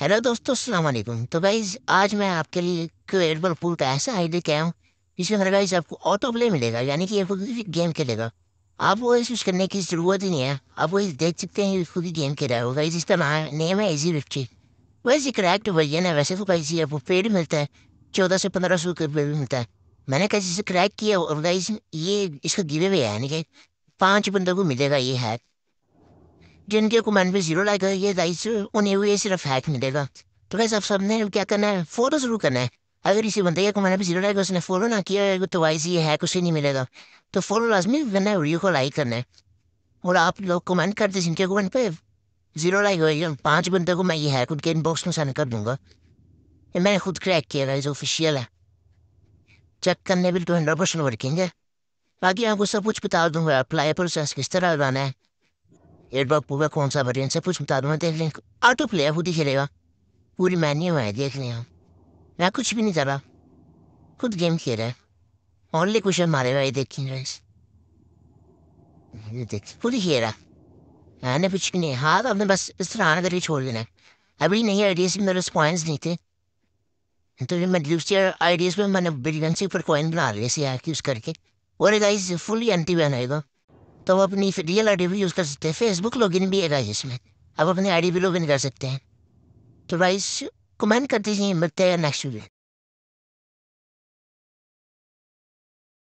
hello दोस्तों वालेकुम तो गाइज़ आज मैं आपके लिए क्रिएटबल पूल का ऐसा आइडिया क्या हूँ जिसमें हर गाइज आपको ऑटो प्ले मिलेगा यानी कि ये खुद ही गेम खेलेगा आपको इस यूज़ करने की ज़रूरत ही नहीं है आप वो देख सकते हैं खुद ही गेम खेल रहा होगा जिसका नाम नेम है इजी रिफ्टी वैसे क्रैक्ट वर्जन है वैसे तो गाइज ये आपको पेड मिलता है चौदह से पंद्रह सौ रुपये भी मिलता है मैंने कैसे जिसे क्रैक किया और गाइज ये इसका गिरे हुए है यानी कि पाँच बंदों को मिलेगा ये है जिनके कमेंट पे जीरो लाइक है ये लाइक्स उन्हें भी सिर्फ हैक मिलेगा तो कैसे आप सबने क्या करना है फॉलो जरूर करना है अगर इसी बंदे के कमेंट पे जीरो लाइक उसने फॉलो ना किया है तो वाइस ये हैक उसे नहीं मिलेगा तो फॉलो लाजमी करना है वीडियो को लाइक करना है और आप लोग कमेंट करते जिनके कमेंट पे जीरो लाइक हो पाँच बंदे को मैं ये हैक उनके इनबॉक्स में सेंड कर दूंगा ये मैंने खुद क्रैक किया है ऑफिशियल है चेक करने भी तो हंड्रेड परसेंट वर्किंग है बाकी आपको सब कुछ बता दूंगा अप्लाई प्रोसेस किस तरह बनाना है एडबॉक पूरा कौन सा वर्जन सब कुछ बता दूंगा देख लें ऑटो प्ले है खुद ही चलेगा पूरी मैन्यू है देख लें मैं कुछ भी नहीं कर रहा खुद गेम खेल रहा है ऑनली कुछ मारे हुआ ये देखिए फ्रेंड्स ये देखिए खुद ही खेल रहा मैंने कुछ भी नहीं हाँ तो आपने बस इस तरह आना करके छोड़ देना है अभी नहीं आइडियाज में मेरे पॉइंट्स नहीं थे तो फिर मैं दूसरे आइडियाज में मैंने से ऊपर कॉइन बना लिया सी यूज़ करके और गाइस फुली एंटी बैन आएगा तो वो अपनी रियल डी भी यूज़ कर सकते हैं फेसबुक लॉगिन भी है गाइस इसमें आप अपनी डी भी लॉगिन कर सकते हैं तो गाइस कमेंट कर दीजिए मिलते हैं नेक्स्ट वीडियो